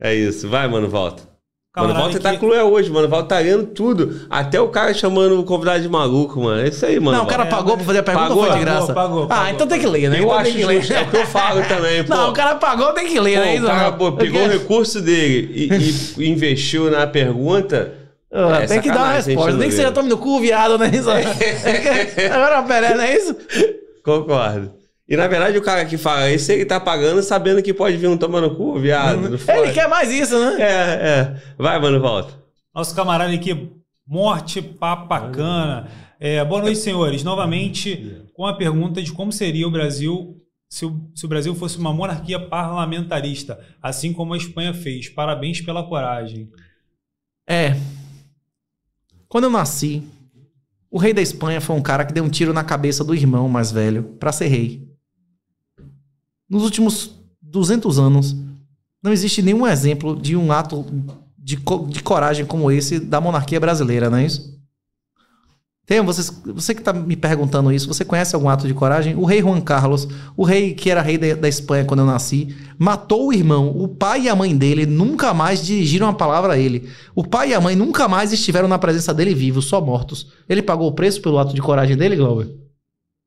É isso. Vai, mano, volta. Calma mano, volta tá que... tá cruel hoje, mano. Volta tá tudo. Até o cara chamando o convidado de maluco, mano. É isso aí, mano. Não, o cara pagou é, pra fazer a pergunta pagou, foi de graça. Pagou, pagou, ah, pagou ah, então tem que ler, né? Eu então acho que ler. É o que eu falo também, pô. Não, o cara pagou, tem que ler, pô, né? O cara pô, pegou o recurso dele e, e investiu na pergunta. Ah, é, tem que dar uma resposta. Nem que seja tome no cu, viado, né? Isso? Agora, pera, não é isso? Concordo. E na verdade o cara que fala, esse ele tá pagando sabendo que pode vir um tomando cu, viado. Uhum. Ele quer mais isso, né? É, é. Vai, mano, volta. Nosso camarada aqui, Morte Papacana. É, boa noite, senhores. Novamente, com a pergunta de como seria o Brasil se o, se o Brasil fosse uma monarquia parlamentarista, assim como a Espanha fez. Parabéns pela coragem. É. Quando eu nasci, o rei da Espanha foi um cara que deu um tiro na cabeça do irmão mais velho para ser rei. Nos últimos 200 anos, não existe nenhum exemplo de um ato de, de coragem como esse da monarquia brasileira, não é isso? Tem, você, você que está me perguntando isso, você conhece algum ato de coragem? O rei Juan Carlos, o rei que era rei da, da Espanha quando eu nasci, matou o irmão. O pai e a mãe dele nunca mais dirigiram a palavra a ele. O pai e a mãe nunca mais estiveram na presença dele vivos, só mortos. Ele pagou o preço pelo ato de coragem dele, Glauber?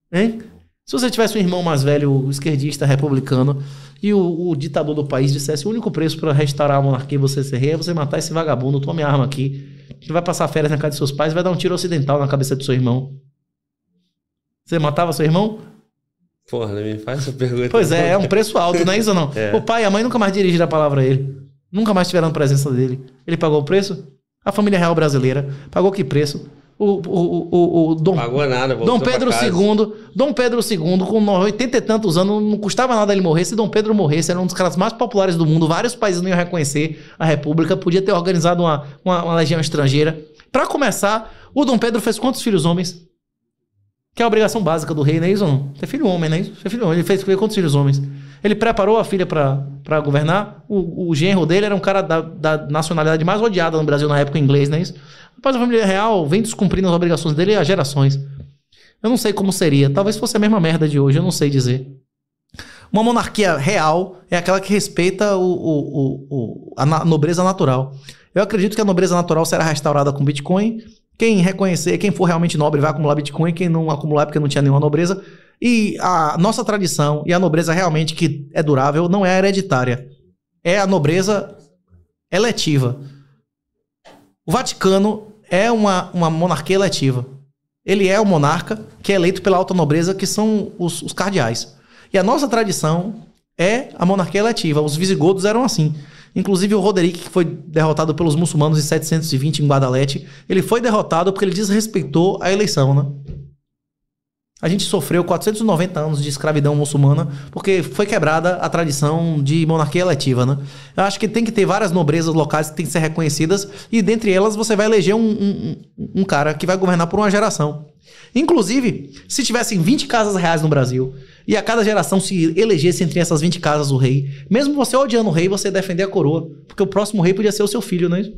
Hein? Se você tivesse um irmão mais velho, esquerdista, republicano, e o, o ditador do país dissesse: o único preço para restaurar a monarquia e você ser rei é você matar esse vagabundo, tome arma aqui. que vai passar férias na casa de seus pais e vai dar um tiro ocidental na cabeça do seu irmão. Você matava seu irmão? Porra, me faz essa pergunta. Pois é, é um preço alto, não é isso ou não? É. O pai e a mãe nunca mais dirigiram a palavra a ele. Nunca mais tiveram presença dele. Ele pagou o preço? A família real brasileira pagou que preço? o, o, o, o Dom, nada, Dom Pedro II, Dom Pedro II, com 80 e tantos anos, não custava nada ele morrer. Se Dom Pedro morresse, era um dos caras mais populares do mundo, vários países não iam reconhecer a República, podia ter organizado uma, uma, uma legião estrangeira. Para começar, o Dom Pedro fez quantos filhos homens? Que é a obrigação básica do rei, não é isso não? Ter é filho homem, não é isso? Ter é filho homem. Ele fez quantos filhos homens? Ele preparou a filha para governar. O, o genro dele era um cara da, da, nacionalidade mais odiada no Brasil na época, inglês, não é isso? Mas a família real vem descumprindo as obrigações dele há gerações. Eu não sei como seria. Talvez fosse a mesma merda de hoje, eu não sei dizer. Uma monarquia real é aquela que respeita o, o, o a nobreza natural. Eu acredito que a nobreza natural será restaurada com Bitcoin. Quem reconhecer, quem for realmente nobre vai acumular Bitcoin, quem não acumular é porque não tinha nenhuma nobreza, e a nossa tradição e a nobreza realmente que é durável não é hereditária. É a nobreza eletiva. O Vaticano é uma, uma monarquia eletiva. Ele é o monarca que é eleito pela alta nobreza, que são os, os cardeais. E a nossa tradição é a monarquia eletiva. Os visigodos eram assim. Inclusive o Roderick, que foi derrotado pelos muçulmanos em 720 em Guadalete, ele foi derrotado porque ele desrespeitou a eleição, né? A gente sofreu 490 anos de escravidão muçulmana porque foi quebrada a tradição de monarquia eletiva, né? Eu acho que tem que ter várias nobrezas locais que têm que ser reconhecidas e dentre elas você vai eleger um, um, um cara que vai governar por uma geração. Inclusive, se tivessem 20 casas reais no Brasil e a cada geração se elegesse entre essas 20 casas o rei, mesmo você odiando o rei, você ia defender a coroa, porque o próximo rei podia ser o seu filho, não é isso?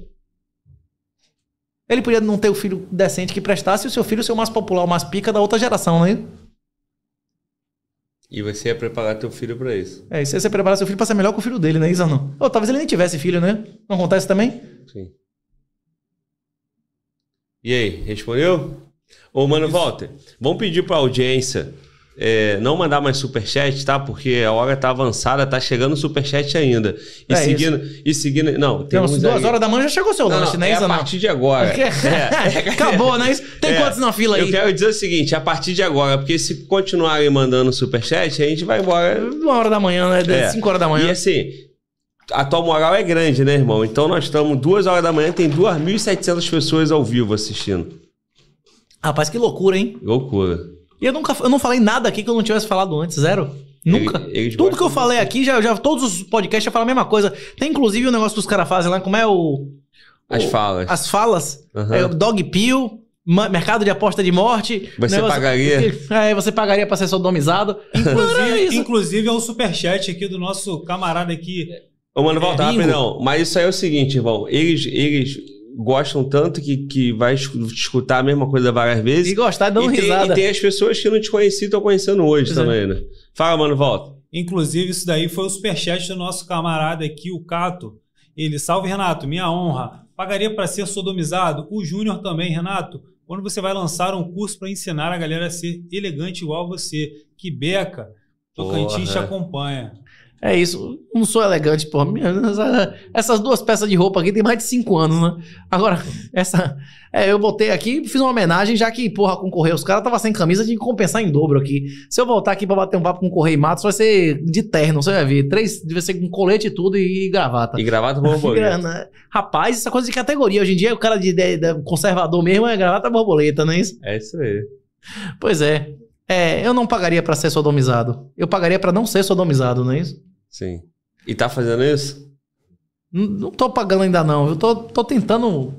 Ele podia não ter o filho decente que prestasse e o seu filho ser o mais popular, o mais pica da outra geração, não é? E você ia preparar teu filho para isso. É, isso aí você preparar seu filho para ser melhor que o filho dele, não é isso ou não? Ou talvez ele nem tivesse filho, né? Não acontece também? Sim. E aí, respondeu? Ô, mano, Walter, vamos pedir pra audiência é, não mandar mais superchat, tá? Porque a hora tá avançada, tá chegando superchat ainda. E é seguindo. Isso. E seguindo. Não, tem não, duas aí. horas da manhã já chegou seu não, lanche, não, não é, é, isso? A partir de agora. É, acabou, né? é Tem quantos na fila aí? Eu quero dizer o seguinte: a partir de agora, porque se continuarem mandando superchat, a gente vai embora. Uma hora da manhã, né? É. Cinco horas da manhã. E assim, a tua moral é grande, né, irmão? Então nós estamos duas horas da manhã, tem 2.700 pessoas ao vivo assistindo. Rapaz, que loucura, hein? Loucura. E eu nunca eu não falei nada aqui que eu não tivesse falado antes, zero. Nunca. Tudo que eu falei aqui, já, já todos os podcasts já falam a mesma coisa. Tem inclusive o um negócio que os caras fazem lá, como é o. As o, falas. As falas. Uhum. É, dog Pill, mercado de aposta de morte. Você negócio, pagaria. É, você pagaria pra ser sodomizado. Inclusive, inclusive é o superchat aqui do nosso camarada aqui. Ô, mano, voltar, é, é Mas isso aí é o seguinte, irmão. Eles, eles gostam tanto que, que vai escutar a mesma coisa várias vezes. E gostar dão e tem, risada. E tem as pessoas que não te conheciam e estão conhecendo hoje é. também, né? Fala, mano, volta. Inclusive, isso daí foi o superchat do nosso camarada aqui, o Cato. Ele, salve Renato, minha honra. Pagaria para ser sodomizado? O Júnior também, Renato. Quando você vai lançar um curso para ensinar a galera a ser elegante igual você? Que beca. Tocantins te acompanha. É isso. Não sou elegante, porra. Essas duas peças de roupa aqui tem mais de cinco anos, né? Agora, essa. É, eu voltei aqui e fiz uma homenagem, já que, porra, concorrer os caras tava sem camisa, tinha que compensar em dobro aqui. Se eu voltar aqui pra bater um papo com o Correio Matos, vai ser de terno, você vai ver. Três, deve ser com colete e tudo e, e gravata. E gravata borboleta. Rapaz, essa coisa de categoria. Hoje em dia, o cara de, de, de conservador mesmo é gravata borboleta, não é isso? É isso aí. Pois é. É, eu não pagaria para ser sodomizado. Eu pagaria para não ser sodomizado, não é isso? Sim. E tá fazendo isso? Não, não tô pagando ainda não. Eu tô, tô tentando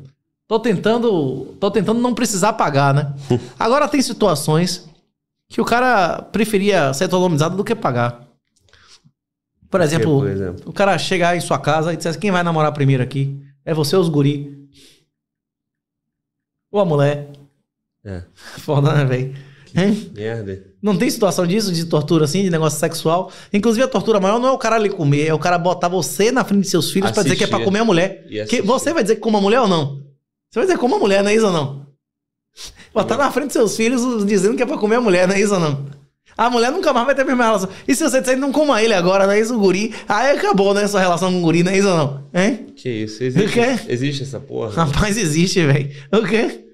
tô tentando, tô tentando não precisar pagar, né? Agora tem situações que o cara preferia ser sodomizado do que pagar. Por exemplo, por exemplo, o cara chegar em sua casa e dissesse: assim, "Quem vai namorar primeiro aqui? É você ou os guri?" Ou a mulher? É. Foda, né, velho? Que merda. Não tem situação disso, de tortura assim, de negócio sexual. Inclusive, a tortura maior não é o cara ali comer, é o cara botar você na frente de seus filhos para dizer que é pra comer a mulher. Que você vai dizer que coma a mulher ou não? Você vai dizer que coma a mulher, não é isso ou não? Botar na frente de seus filhos dizendo que é pra comer a mulher, não é isso ou não? A mulher nunca mais vai ter a mesma relação. E se você disser, não coma ele agora, não é isso, o guri? Aí acabou, né? Sua relação com o guri, não é isso ou não? Hein? Que isso? Existe, o quê? existe essa porra? Rapaz, existe, velho. O quê?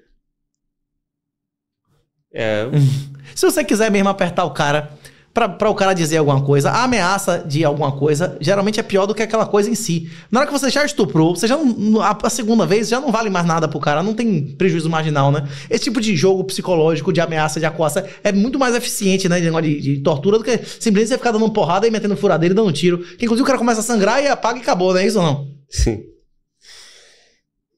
É. Se você quiser mesmo apertar o cara para o cara dizer alguma coisa, a ameaça de alguma coisa geralmente é pior do que aquela coisa em si. Na hora que você já estuprou, você já não, a, segunda vez já não vale mais nada pro cara, não tem prejuízo marginal, né? Esse tipo de jogo psicológico, de ameaça, de acuaça, é muito mais eficiente, né? De negócio de, de tortura do que simplesmente você ficar dando porrada e metendo furadeira e dando um tiro. Que inclusive o cara começa a sangrar e apaga e acabou, né é isso ou não? Sim.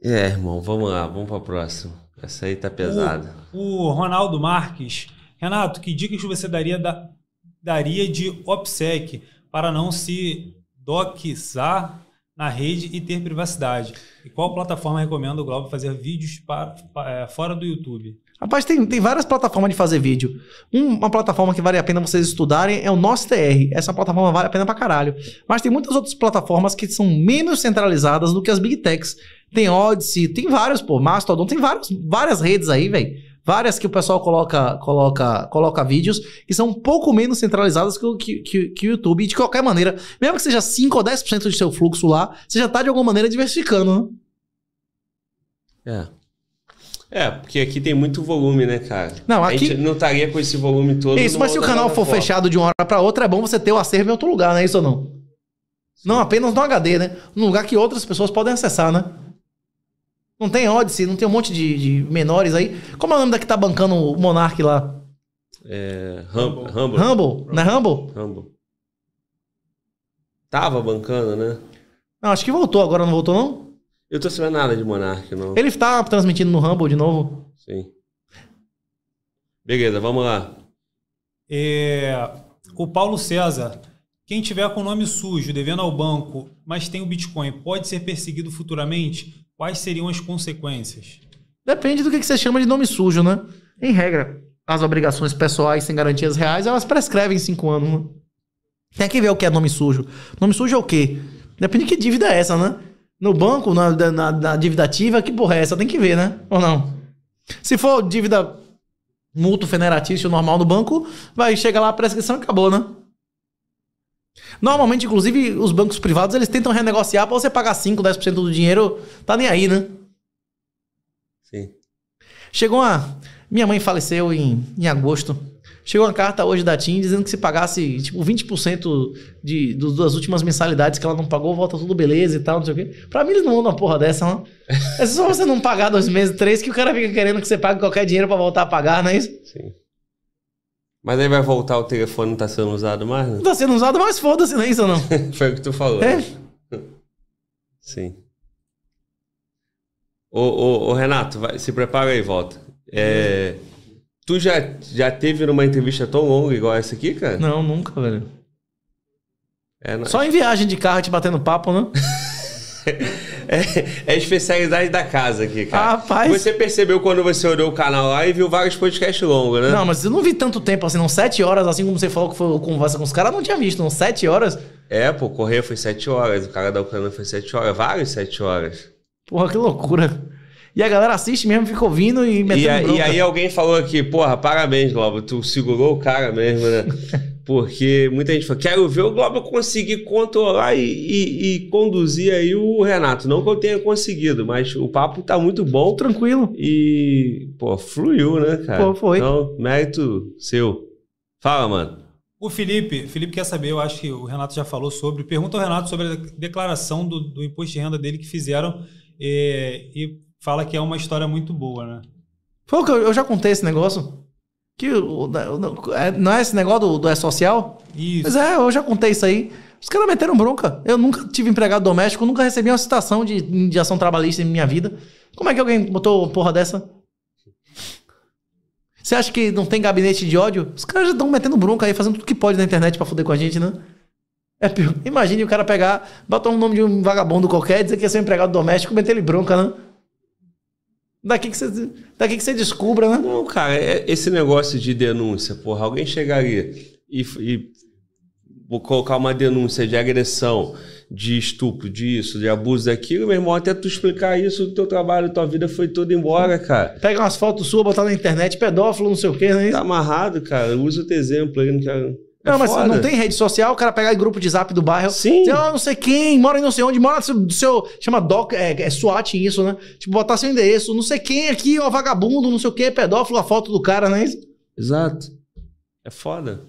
É, irmão, vamos lá, vamos pra próxima. Essa aí tá pesada. O, o Ronaldo Marques. Renato, que dicas você daria, da, daria de OPSEC para não se doxar na rede e ter privacidade? E qual plataforma recomenda o Globo fazer vídeos para, é, fora do YouTube? Rapaz, tem, tem várias plataformas de fazer vídeo. Uma plataforma que vale a pena vocês estudarem é o nosso TR. Essa plataforma vale a pena pra caralho. Mas tem muitas outras plataformas que são menos centralizadas do que as Big Techs tem Odyssey, tem vários, pô, Mastodon, tem vários, várias redes aí, velho. Várias que o pessoal coloca, coloca, coloca vídeos que são um pouco menos centralizadas que o que, que, que YouTube. E de qualquer maneira, mesmo que seja 5 ou 10% de seu fluxo lá, você já tá de alguma maneira diversificando, né? É. É, porque aqui tem muito volume, né, cara? Não, aqui... A gente não estaria com esse volume todo. Isso, mas se o canal for fechado de uma hora para outra, é bom você ter o acervo em outro lugar, né? Isso ou não? Sim. Não apenas no HD, né? Num lugar que outras pessoas podem acessar, né? Não tem Odyssey, não tem um monte de, de menores aí. Como é o nome da que tá bancando o Monark lá? É, Humble. Humble. Humble? Não é Humble? Humble. Tava bancando, né? Não, acho que voltou agora, não voltou não? Eu tô sabendo nada de Monark, não. Ele tá transmitindo no Humble de novo? Sim. Beleza, vamos lá. É, o Paulo César. Quem tiver com nome sujo, devendo ao banco, mas tem o Bitcoin, pode ser perseguido futuramente? quais seriam as consequências? Depende do que você chama de nome sujo, né? Em regra, as obrigações pessoais sem garantias reais, elas prescrevem cinco anos, né? Tem que ver o que é nome sujo. Nome sujo é o quê? Depende de que dívida é essa, né? No banco, na, na, na dívida ativa, que porra é essa? Tem que ver, né? Ou não? Se for dívida multo federatício normal no banco, vai chegar lá a prescrição e acabou, né? Normalmente, inclusive, os bancos privados eles tentam renegociar para você pagar 5, 10% do dinheiro, tá nem aí, né? Sim. Chegou uma. Minha mãe faleceu em, em agosto. Chegou uma carta hoje da TIM dizendo que se pagasse tipo 20% de, do, das últimas mensalidades que ela não pagou, volta tudo beleza e tal, não sei o quê. Pra mim, eles não vão uma porra dessa, não. É só você não pagar dois meses, três, que o cara fica querendo que você pague qualquer dinheiro para voltar a pagar, não é isso? Sim. Mas aí vai voltar o telefone, não tá sendo usado mais, né? Não tá sendo usado mais, foda-se, não é isso não? Foi o que tu falou. É? Né? Sim. Ô, ô, ô Renato, vai, se prepara aí, volta. É, tu já, já teve numa entrevista tão longa igual essa aqui, cara? Não, nunca, velho. É, Só em viagem de carro te batendo papo, né? É, é, a especialidade da casa aqui, cara. Rapaz. Você percebeu quando você olhou o canal lá e viu vários podcasts longos, né? Não, mas eu não vi tanto tempo assim, não. Sete horas, assim como você falou que foi conversa com os caras, não tinha visto, não. Sete horas. É, pô, correr foi sete horas, o cara da Ucrânia foi sete horas, vários sete horas. Porra, que loucura. E a galera assiste mesmo, fica ouvindo e metendo e, a, e aí alguém falou aqui, porra, parabéns, Globo, tu segurou o cara mesmo, né? Porque muita gente fala, quero ver o Globo conseguir controlar e, e, e, conduzir aí o Renato. Não que eu tenha conseguido, mas o papo tá muito bom. Tranquilo. E, pô, fluiu, né, cara? Pô, foi. Então, mérito seu. Fala, mano. O Felipe, Felipe quer saber, eu acho que o Renato já falou sobre. Pergunta ao Renato sobre a declaração do, do imposto de renda dele que fizeram e, eh, e fala que é uma história muito boa, né? Foi que eu já contei esse negócio. Que né, é, não é esse negócio do, do E-Social? É isso. Pois é, eu já contei isso aí. Os caras meteram bronca. Eu nunca tive empregado doméstico, nunca recebi uma citação de, de ação trabalhista em minha vida. Como é que alguém botou porra dessa? Você acha que não tem gabinete de ódio? Os caras já estão metendo bronca aí, fazendo tudo que pode na internet para foder com a gente, né? É pior. Imagine o cara pegar, botar o um nome de um vagabundo qualquer, dizer que é seu empregado doméstico, meter ele bronca, né? Daqui que, você, daqui que você descubra, né? Não, cara, é esse negócio de denúncia, porra, alguém chegaria e, e colocar uma denúncia de agressão, de estupro, disso, de abuso daquilo, meu irmão, até tu explicar isso, o teu trabalho, tua vida foi toda embora, cara. Pega umas fotos suas, botar na internet, pedófilo, não sei o quê, né? Tá amarrado, cara. Usa o teu exemplo aí, não quero. É não, mas foda. não tem rede social, o cara pegar grupo de zap do bairro. Sim. Dizer, não sei quem, mora em não sei onde, mora do seu. Chama doc, é, é SWAT isso, né? Tipo, botar seu endereço, não sei quem aqui, ó, vagabundo, não sei o quê, pedófilo, a foto do cara, né? Exato. É foda.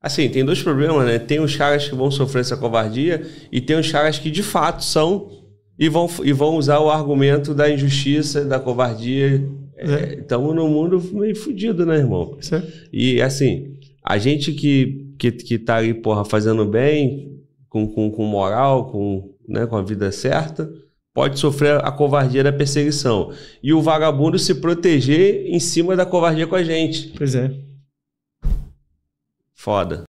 Assim, tem dois problemas, né? Tem os caras que vão sofrer essa covardia e tem os caras que de fato são e vão, e vão usar o argumento da injustiça, da covardia. Estamos é. é, num mundo meio fudido, né, irmão? Certo. E assim a gente que, que, que tá ali, porra, fazendo bem, com, com, com moral, com, né, com a vida certa, pode sofrer a covardia da perseguição. E o vagabundo se proteger em cima da covardia com a gente. Pois é. Foda.